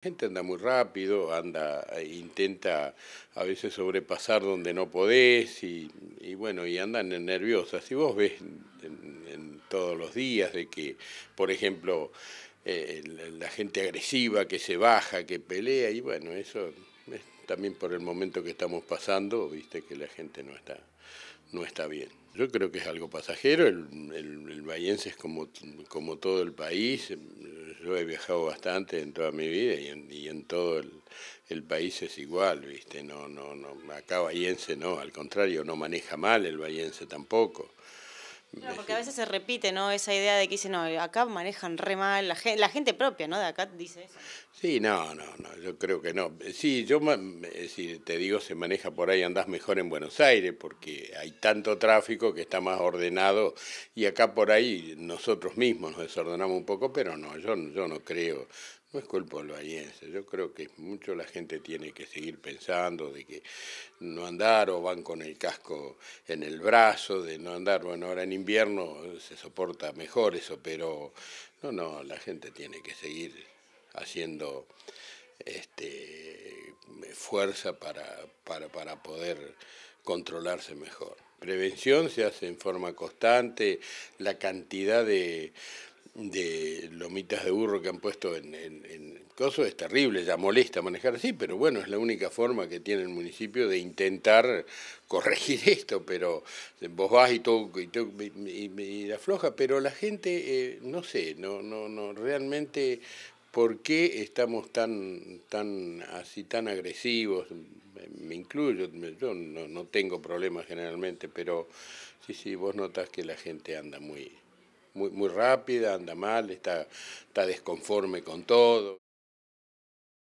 La gente anda muy rápido, anda, eh, intenta a veces sobrepasar donde no podés y, bueno, y andan nerviosas. Y vos ves en, todos los días de que, por ejemplo, eh, la, gente agresiva que se baja, que pelea, y bueno, eso también por el momento que estamos pasando, viste que la gente no está, no está bien. Yo creo que es algo pasajero, el, el, es como, como todo el país, yo he viajado bastante en toda mi vida y en, y en todo el, país es igual, ¿viste? No, no, no, acá Vallense no, al contrario, no maneja mal el Bahiense tampoco porque a veces se repite, ¿no? Esa idea de que dicen, no, acá manejan re mal, la gente, propia, ¿no? De acá dice eso. Sí, no, no, no, yo creo que no. Sí, yo, si te digo, se maneja por ahí, andás mejor en Buenos Aires, porque hay tanto tráfico que está más ordenado, y acá por ahí nosotros mismos nos desordenamos un poco, pero no, yo, yo no creo, no es culpa yo creo que mucho la gente tiene que seguir pensando de que no andar o van con el casco en el brazo, de no andar, bueno, ahora en invierno se soporta mejor eso, pero no, no, la gente tiene que seguir haciendo este, fuerza para, para poder controlarse mejor. Prevención se hace en forma constante, la cantidad de de lomitas de burro que han puesto en, en, coso es terrible, ya molesta manejar así, pero bueno, es la única forma que tiene el municipio de intentar corregir esto, pero vos vas y todo y, todo, y, y, afloja, pero la gente, eh, no sé, no, no, no, realmente por qué estamos tan, tan así tan agresivos, me incluyo, yo no, no tengo problemas generalmente, pero sí, sí, vos notas que la gente anda muy muy, muy rápida, anda mal, está, está desconforme con todo.